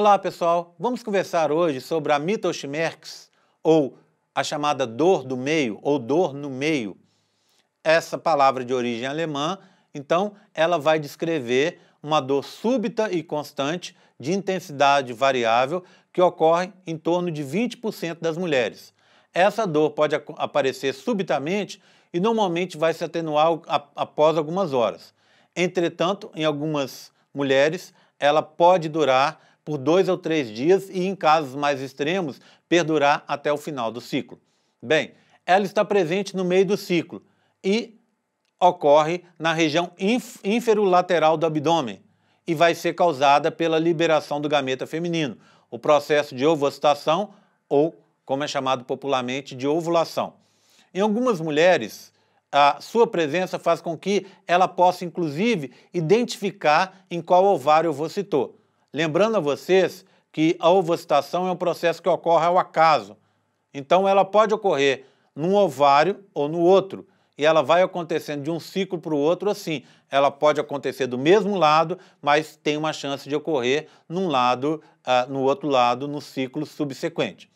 Olá pessoal, vamos conversar hoje sobre a mitochimerx, ou a chamada dor do meio, ou dor no meio. Essa palavra de origem alemã, então, ela vai descrever uma dor súbita e constante de intensidade variável que ocorre em torno de 20% das mulheres. Essa dor pode aparecer subitamente e normalmente vai se atenuar após algumas horas. Entretanto, em algumas mulheres, ela pode durar por dois ou três dias e, em casos mais extremos, perdurar até o final do ciclo. Bem, ela está presente no meio do ciclo e ocorre na região inferolateral do abdômen e vai ser causada pela liberação do gameta feminino, o processo de ovocitação ou, como é chamado popularmente, de ovulação. Em algumas mulheres, a sua presença faz com que ela possa, inclusive, identificar em qual ovário ovocitou. Lembrando a vocês que a ovocitação é um processo que ocorre ao acaso. Então ela pode ocorrer num ovário ou no outro. E ela vai acontecendo de um ciclo para o outro assim. Ela pode acontecer do mesmo lado, mas tem uma chance de ocorrer num lado, uh, no outro lado, no ciclo subsequente.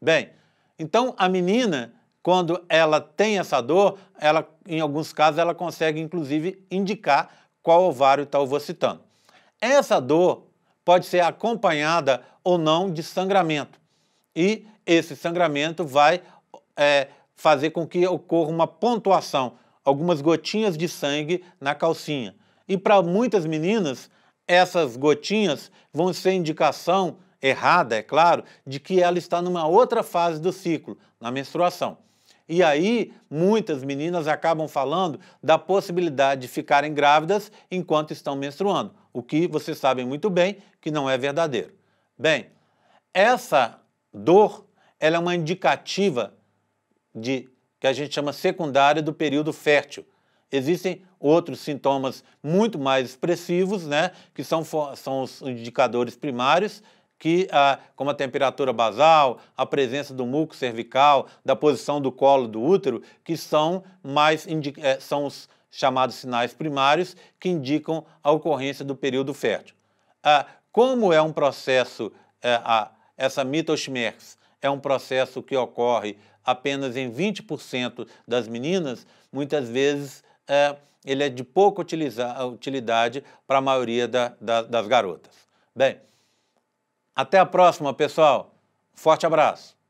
Bem, então a menina, quando ela tem essa dor, ela, em alguns casos, ela consegue inclusive indicar qual ovário está ovocitando. Essa dor pode ser acompanhada ou não de sangramento. E esse sangramento vai é, fazer com que ocorra uma pontuação, algumas gotinhas de sangue na calcinha. E para muitas meninas, essas gotinhas vão ser indicação errada, é claro, de que ela está numa outra fase do ciclo, na menstruação. E aí, muitas meninas acabam falando da possibilidade de ficarem grávidas enquanto estão menstruando, o que vocês sabem muito bem que não é verdadeiro. Bem, essa dor ela é uma indicativa de que a gente chama secundária do período fértil. Existem outros sintomas muito mais expressivos, né, que são, são os indicadores primários, que, ah, como a temperatura basal, a presença do muco cervical, da posição do colo do útero, que são mais é, são os chamados sinais primários que indicam a ocorrência do período fértil. Ah, como é um processo, é, essa mitoxmerx é um processo que ocorre apenas em 20% das meninas, muitas vezes é, ele é de pouca utilidade para a maioria da, da, das garotas. Bem, até a próxima, pessoal. Forte abraço.